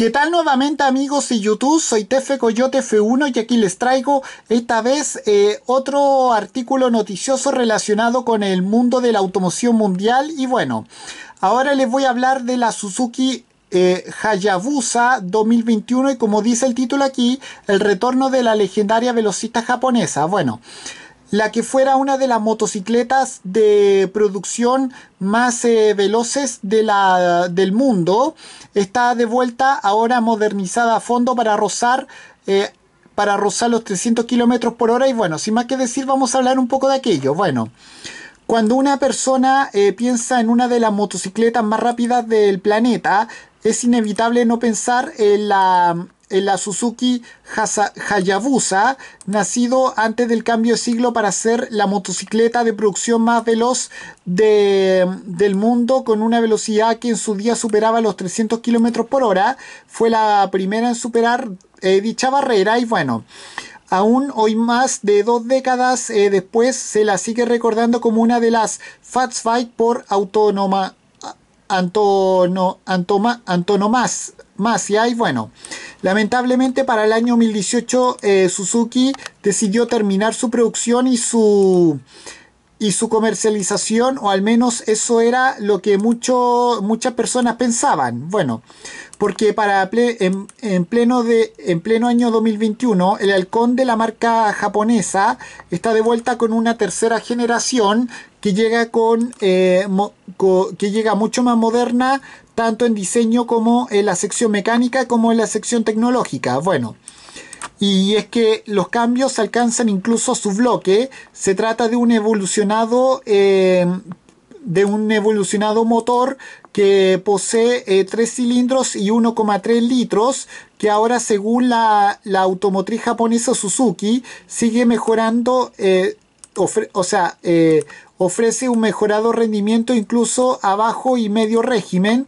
¿Qué tal nuevamente amigos de YouTube? Soy Tefe Coyote F1 y aquí les traigo esta vez eh, otro artículo noticioso relacionado con el mundo de la automoción mundial y bueno, ahora les voy a hablar de la Suzuki eh, Hayabusa 2021 y como dice el título aquí, el retorno de la legendaria velocista japonesa. Bueno, la que fuera una de las motocicletas de producción más eh, veloces de la, del mundo, está de vuelta ahora modernizada a fondo para rozar, eh, para rozar los 300 kilómetros por hora. Y bueno, sin más que decir, vamos a hablar un poco de aquello. Bueno, cuando una persona eh, piensa en una de las motocicletas más rápidas del planeta, es inevitable no pensar en la la Suzuki Hayabusa, nacido antes del cambio de siglo para ser la motocicleta de producción más veloz del mundo, con una velocidad que en su día superaba los 300 km por hora. Fue la primera en superar eh, dicha barrera y bueno. Aún hoy más de dos décadas eh, después se la sigue recordando como una de las Fats Fight por autónoma Antono, Antoma, más y bueno, Lamentablemente para el año 2018 eh, Suzuki decidió terminar su producción y su y su comercialización, o al menos eso era lo que muchas personas pensaban. Bueno, porque para en, pleno de, en pleno año 2021, el halcón de la marca japonesa está de vuelta con una tercera generación que llega, con, eh, que llega mucho más moderna, tanto en diseño como en la sección mecánica como en la sección tecnológica. Bueno y es que los cambios alcanzan incluso su bloque. Se trata de un evolucionado, eh, de un evolucionado motor que posee eh, tres cilindros y 1,3 litros, que ahora según la, automotriz japonesa Suzuki sigue mejorando, eh, o sea, ofrece un mejorado rendimiento incluso a bajo y medio régimen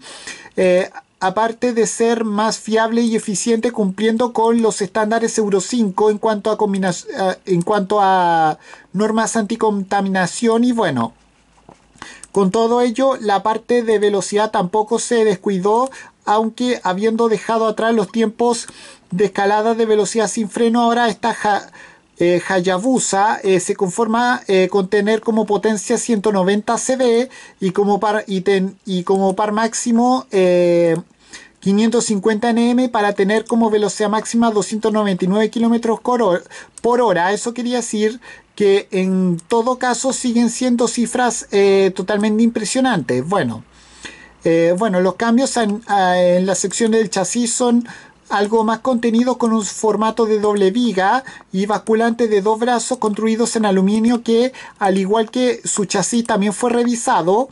aparte de ser más fiable y eficiente cumpliendo con los estándares Euro 5 en cuanto a, eh, en cuanto a normas anticontaminación y bueno. Con todo ello, la parte de velocidad tampoco se descuidó, aunque habiendo dejado atrás los tiempos de escalada de velocidad sin freno, ahora esta eh, Hayabusa eh, se conforma con tener como potencia 190 CV y como par, y como par máximo 550 Nm para tener como velocidad máxima 299 km por hora. Eso quería decir que en todo caso siguen siendo cifras eh, totalmente impresionantes. Bueno, eh, bueno los cambios en, la sección del chasis son algo más contenido con un formato de doble viga y basculante de dos brazos construidos en aluminio que, al igual que su chasis, también fue revisado.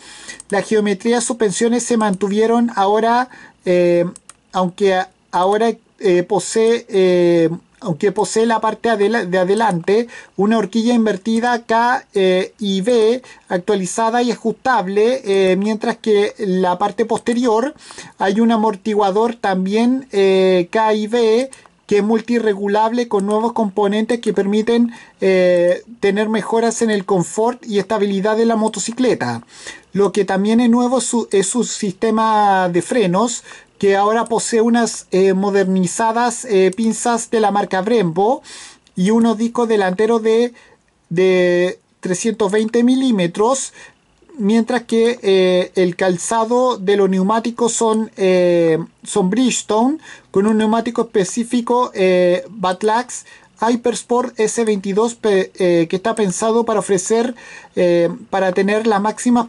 La geometría de suspensiones se mantuvieron ahora eh, aunque ahora eh, posee eh, aunque posee la parte de adelante, una horquilla invertida K y B actualizada y ajustable, mientras que la parte posterior hay un amortiguador también K y B que es multiregulable con nuevos componentes que permiten eh, tener mejoras en el confort y estabilidad de la motocicleta. Lo que también es nuevo es su sistema de frenos, que ahora posee unas eh, modernizadas eh, pinzas de la marca Brembo y unos discos delanteros de, de 320 milímetros mientras que eh, el calzado de los neumáticos son, eh, son Bridgestone, con un neumático específico eh, Batlax Hypersport S22 eh, que está pensado para ofrecer, para tener las máximas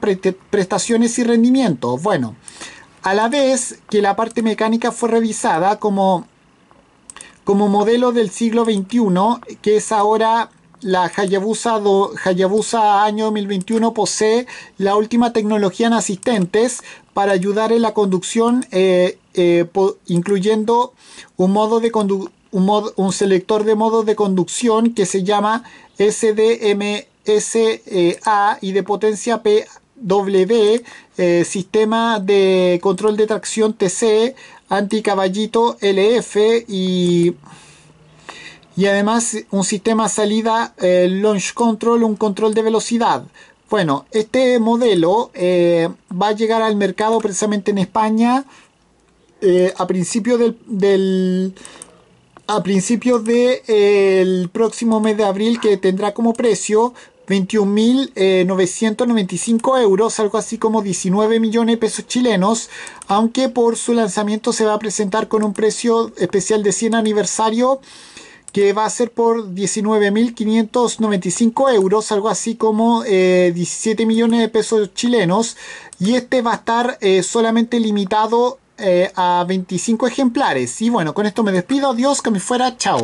prestaciones y rendimientos. Bueno, a la vez que la parte mecánica fue revisada como, como modelo del siglo XXI, que es ahora la Hayabusa, año 2021 posee la última tecnología en asistentes para ayudar en la conducción, eh, eh, incluyendo un, modo de un, selector de modos de conducción que se llama SDMSA e y de potencia PW, eh, sistema de control de tracción TC, anticaballito LF y y además un sistema salida eh, launch control, un control de velocidad. Bueno, este modelo eh, va a llegar al mercado precisamente en España eh, a principios del, a próximo mes de abril que tendrá como precio 21.995 euros, algo así como 19 millones de pesos chilenos, aunque por su lanzamiento se va a presentar con un precio especial de 100 aniversario que va a ser por 19.595 euros, algo así como 17 eh, millones de pesos chilenos. Y este va a estar eh, solamente limitado eh, a 25 ejemplares. Y bueno, con esto me despido. Adiós, que me fuera. Chao.